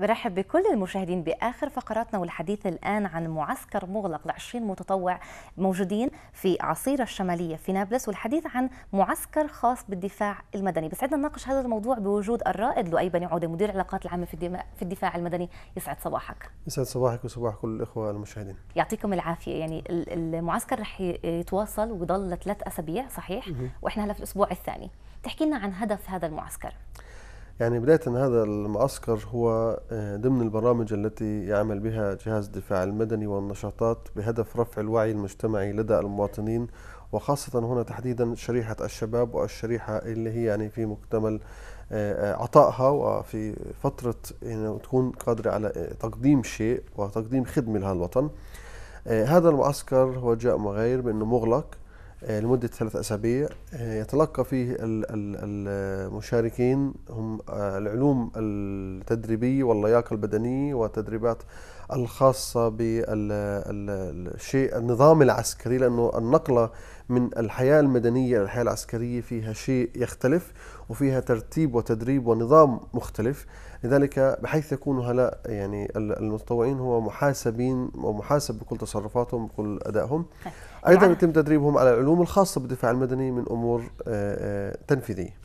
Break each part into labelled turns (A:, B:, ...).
A: برحب بكل المشاهدين باخر فقراتنا والحديث الان عن معسكر مغلق ل 20 متطوع موجودين في عصيره الشماليه في نابلس والحديث عن معسكر خاص بالدفاع المدني، بسعدنا نناقش هذا الموضوع بوجود الرائد لؤي بني عوده مدير العلاقات العامه في في الدفاع المدني، يسعد صباحك.
B: يسعد صباحك وصباح كل الاخوه المشاهدين.
A: يعطيكم العافيه، يعني المعسكر رح يتواصل ويضل ثلاث اسابيع صحيح؟ واحنا هلا في الاسبوع الثاني، تحكي لنا عن هدف هذا المعسكر.
B: يعني بداية هذا المعسكر هو آه، ضمن البرامج التي يعمل بها جهاز الدفاع المدني والنشاطات بهدف رفع الوعي المجتمعي لدى المواطنين وخاصة هنا تحديدا شريحة الشباب والشريحة اللي هي يعني في مكتمل آه، آه، عطائها وفي فترة يعني تكون قادرة على تقديم شيء وتقديم خدمة لهذا الوطن هذا المعسكر هو جاء مغير بأنه مغلق آه، لمدة ثلاث أسابيع آه، يتلقى فيه المشاركين هم آه، العلوم التدريبية واللياقة البدنية والتدريبات الخاصة بالشيء النظام العسكري لأنه النقلة من الحياة المدنية إلى الحياة العسكرية فيها شيء يختلف وفيها ترتيب وتدريب ونظام مختلف لذلك بحيث يكون هؤلاء يعني المتطوعين هو محاسبين ومحاسب بكل تصرفاتهم بكل أدائهم أيضا يتم تدريبهم على العلوم الخاصة بالدفاع المدني من أمور آه، آه، تنفيذية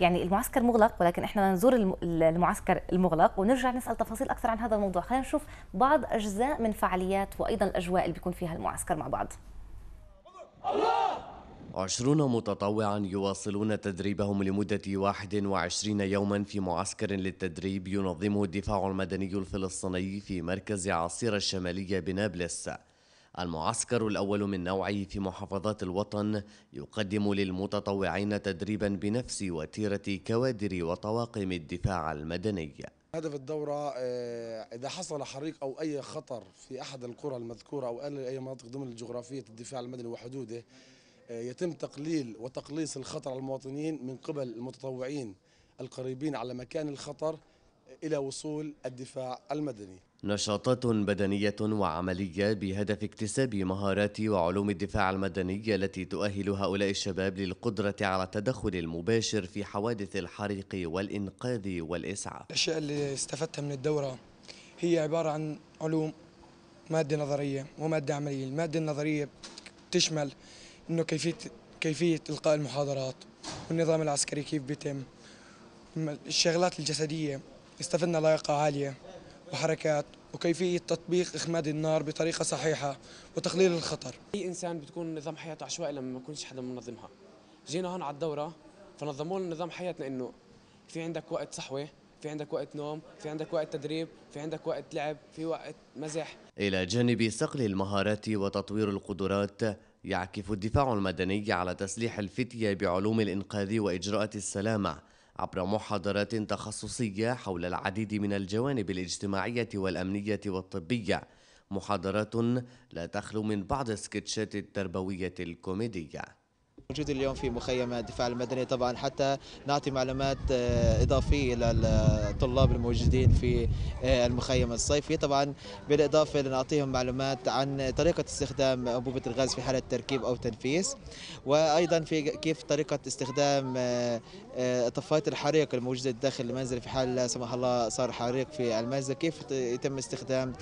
A: يعني المعسكر مغلق ولكن احنا نزور المعسكر المغلق ونرجع نسال تفاصيل اكثر عن هذا الموضوع خلينا نشوف بعض اجزاء من فعاليات وايضا الاجواء اللي بيكون فيها المعسكر مع بعض
C: الله عشرون متطوعا يواصلون تدريبهم لمدة 21 يوما في معسكر للتدريب ينظمه الدفاع المدني الفلسطيني في مركز عصير الشمالية بنابلس المعسكر الأول من نوعه في محافظات الوطن يقدم للمتطوعين تدريبا بنفس وتيرة كوادر وطواقم الدفاع المدني
B: هدف الدورة آه، إذا حصل حريق أو أي خطر في أحد القرى المذكورة أو أي مناطق ضمن الجغرافية الدفاع المدني وحدوده يتم تقليل وتقليص الخطر على المواطنين من قبل المتطوعين القريبين على مكان الخطر إلى وصول الدفاع المدني
C: نشاطات بدنية وعملية بهدف اكتساب مهارات وعلوم الدفاع المدني التي تؤهل هؤلاء الشباب للقدرة على التدخل المباشر في حوادث الحريق والإنقاذ والإسعاف
A: الأشياء اللي استفدتها من الدورة هي عبارة عن علوم مادة نظرية ومادة عملية المادة النظرية تشمل انه كيفيه كيفيه القاء المحاضرات والنظام العسكري كيف بيتم الشغلات الجسديه استفدنا لياقه عاليه وحركات وكيفية تطبيق إخماد النار بطريقة صحيحة وتقليل الخطر
C: أي إنسان بتكون نظام حياته عشوائي لما ما يكونش حدا منظمها جينا هون على الدورة فنظموا لنا نظام حياتنا إنه في عندك وقت صحوة في عندك وقت نوم في عندك وقت تدريب في عندك وقت لعب في وقت مزح إلى جانب صقل المهارات وتطوير القدرات يعكف الدفاع المدني على تسليح الفتية بعلوم الإنقاذ وإجراءات السلامة عبر محاضرات تخصصية حول العديد من الجوانب الاجتماعية والأمنية والطبية محاضرات لا تخلو من بعض السكتشات التربوية الكوميدية
B: موجود اليوم في مخيم الدفاع المدني طبعا حتى نعطي معلومات آه، اضافيه للطلاب الموجودين في آه، المخيم الصيفي طبعا بالاضافه لنعطيهم معلومات عن طريقه استخدام انبوبه الغاز في حاله تركيب او تنفيس وايضا في كيف طريقه استخدام آه، طفايه الحريق الموجوده داخل المنزل في حال لا سمح الله صار حريق في المنزل كيف يتم استخدام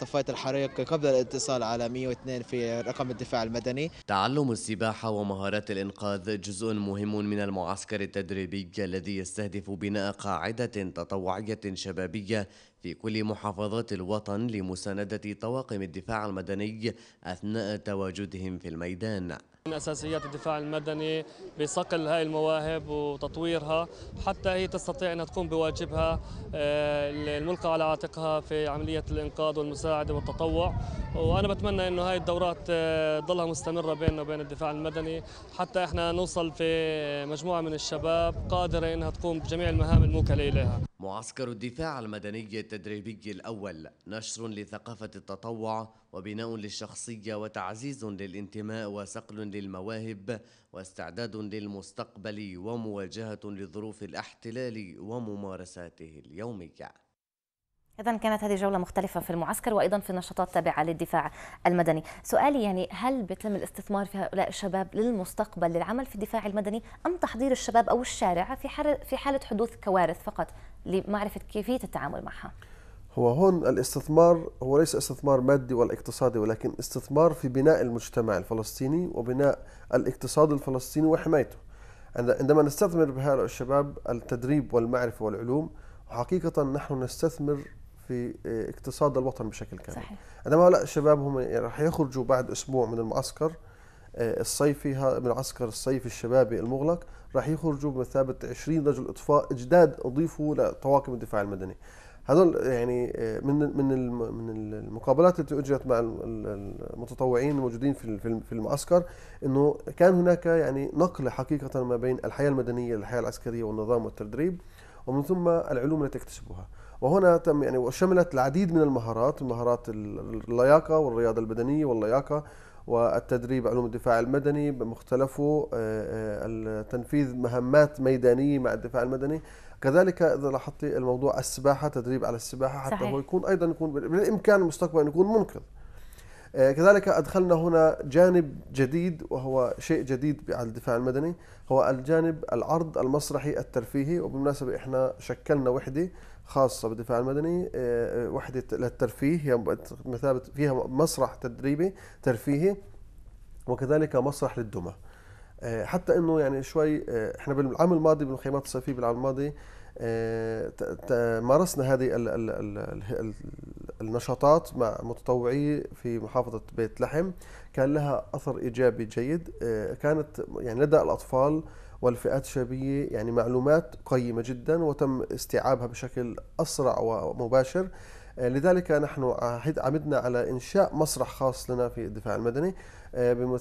B: طفايه الحريق قبل الاتصال على 102 في رقم الدفاع المدني
C: تعلم السباحه السباحة ومهارات الإنقاذ جزء مهم من المعسكر التدريبي الذي يستهدف بناء قاعدة تطوعية شبابية في كل محافظات الوطن لمساندة طواقم الدفاع المدني أثناء تواجدهم في الميدان من اساسيات الدفاع المدني بصقل هاي المواهب وتطويرها حتى هي تستطيع انها تقوم بواجبها آه، الملقى على عاتقها في عمليه الانقاذ والمساعده والتطوع وانا بتمنى انه هاي الدورات آه، تضلها مستمره بيننا وبين الدفاع المدني حتى احنا نوصل في مجموعه من الشباب قادره انها تقوم بجميع المهام الموكله اليها معسكر الدفاع المدني التدريبي الأول نشر لثقافة التطوع وبناء للشخصية وتعزيز للانتماء وصقل للمواهب واستعداد للمستقبل ومواجهة لظروف الاحتلال وممارساته اليومية
A: إذا كانت هذه جولة مختلفة في المعسكر وأيضا في نشاطات تابعة للدفاع المدني سؤالي يعني هل بيتم الاستثمار في هؤلاء الشباب للمستقبل للعمل في الدفاع المدني أم تحضير الشباب أو الشارع في حالة حدوث كوارث فقط لمعرفة كيفية التعامل معها؟
B: هو هون الاستثمار هو ليس استثمار مادي ولا اقتصادي ولكن استثمار في بناء المجتمع الفلسطيني وبناء الاقتصاد الفلسطيني وحمايته عندما نستثمر بهؤلاء الشباب التدريب والمعرفة والعلوم حقيقة نحن نستثمر في آه، اقتصاد الوطن بشكل كامل صحيح. عندما هؤلاء الشباب هم راح يخرجوا بعد أسبوع من المعسكر آه، الصيفي من العسكر الصيفي الشبابي المغلق راح يخرجوا بمثابة 20 رجل إطفاء جداد أضيفوا لطواقم الدفاع المدني هذول يعني آه، من من من المقابلات التي اجريت مع المتطوعين الموجودين في في المعسكر انه كان هناك يعني نقله حقيقه ما بين الحياه المدنيه للحياه العسكريه والنظام والتدريب ومن ثم العلوم التي اكتسبوها وهنا تم يعني وشملت العديد من المهارات مهارات اللياقه والرياضه البدنيه واللياقه والتدريب علوم الدفاع المدني بمختلفه آه، آه، تنفيذ مهمات ميدانية مع الدفاع المدني كذلك إذا لاحظتي الموضوع السباحة تدريب على السباحة حتى صحيح. هو يكون أيضا يكون بالإمكان المستقبل أن يكون منقذ آه، كذلك أدخلنا هنا جانب جديد وهو شيء جديد على الدفاع المدني هو الجانب العرض المسرحي الترفيهي وبالمناسبة إحنا شكلنا وحدة خاصة بالدفاع المدني آه، آه، وحدة للترفيه هي مثابة فيها مسرح تدريبي ترفيهي وكذلك مسرح للدمى حتى انه يعني شوي احنا بالعام الماضي بالخيمات الصيفيه بالعام الماضي مارسنا هذه النشاطات مع متطوعي في محافظة بيت لحم كان لها أثر إيجابي جيد آه، كانت يعني لدى الأطفال والفئات الشبابية يعني معلومات قيمة جدا وتم استيعابها بشكل أسرع ومباشر آه، لذلك نحن عمدنا على إنشاء مسرح خاص لنا في الدفاع المدني آه،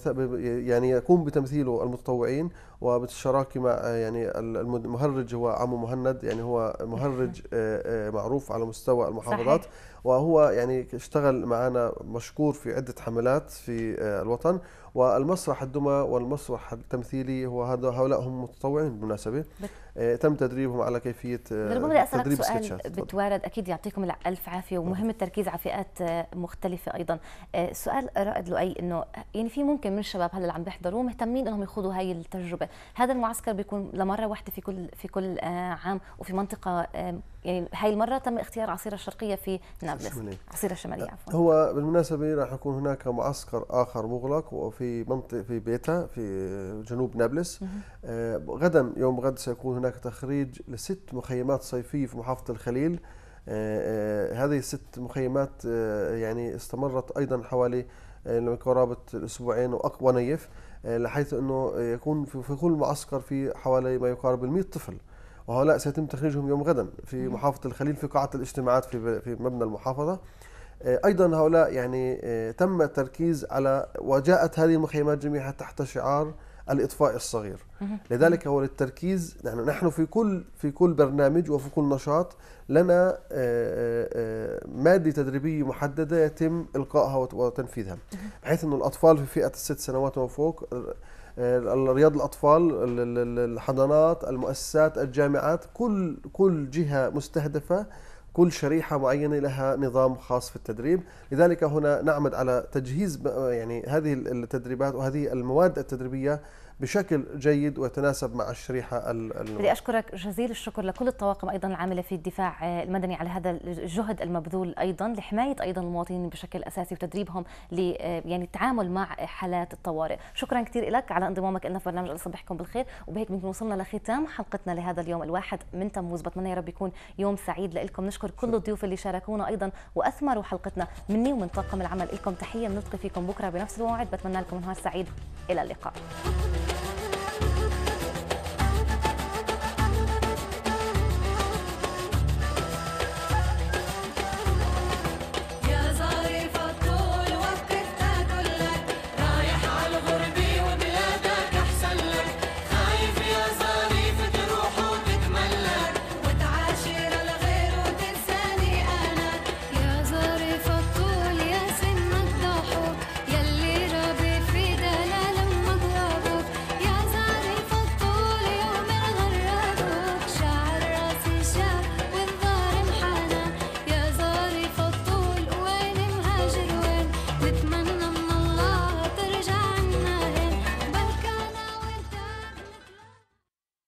B: يعني يقوم بتمثيله المتطوعين وبالشراكه مع آه، يعني المهرج هو عمو مهند يعني هو مهرج آه، معروف على مستوى المحافظات صحيح. وهو يعني اشتغل معنا مشكور في عده حملات في الوطن والمسرح الدمى والمسرح التمثيلي هو هذا هؤلاء هم متطوعين بالمناسبه تم تدريبهم على كيفيه تدريب سؤال سكتشات.
A: بتوارد اكيد يعطيكم الف عافيه ومهم التركيز على فئات مختلفه ايضا سؤال رائد لؤي انه يعني في ممكن من الشباب هلا اللي عم بيحضروا مهتمين انهم يخوضوا هاي التجربه هذا المعسكر بيكون لمره واحده في كل في كل آه، عام وفي منطقه آه، يعني هاي المره تم اختيار عصيره الشرقيه في نابلس عصيره الشماليه عفوا
B: هو بالمناسبه راح يكون هناك معسكر اخر مغلق وفي منطقه في بيتا في جنوب نابلس آه، غدا يوم غد سيكون هناك تخريج لست مخيمات صيفيه في محافظه الخليل هذه الست مخيمات يعني استمرت ايضا حوالي قرابه الاسبوعين واقوى نيف آه، لحيث انه يكون في كل معسكر في حوالي ما يقارب ال 100 طفل وهؤلاء سيتم تخريجهم يوم غدا في محافظه الخليل في قاعه الاجتماعات في في مبنى المحافظه آه، ايضا هؤلاء يعني آه، تم التركيز على وجاءت هذه المخيمات جميعها تحت شعار الاطفاء الصغير لذلك هو للتركيز يعني نحن في كل في كل برنامج وفي كل نشاط لنا آه، آه، آه، ماده تدريبيه محدده يتم القائها وتنفيذها بحيث انه الاطفال في فئه الست سنوات وما فوق رياض الاطفال الحضانات المؤسسات الجامعات كل كل جهه مستهدفه كل شريحة معينة لها نظام خاص في التدريب لذلك هنا نعمد على تجهيز يعني هذه التدريبات وهذه المواد التدريبية بشكل جيد ويتناسب مع الشريحه بدي
A: اشكرك جزيل الشكر لكل الطواقم ايضا العامله في الدفاع المدني على هذا الجهد المبذول ايضا لحمايه ايضا المواطنين بشكل اساسي وتدريبهم ل يعني التعامل مع حالات الطوارئ شكرا كثير لك على انضمامك لنا في برنامج صبحكم بالخير وبهيك بنكون وصلنا لختام حلقتنا لهذا اليوم الواحد من تموز بتمنى يا رب يكون يوم سعيد لكم نشكر كل الضيوف اللي شاركونا ايضا واثمروا حلقتنا مني ومن طاقم العمل لكم تحيه بنلتقي فيكم بكره بنفس الموعد بتمنى لكم نهار سعيد الى اللقاء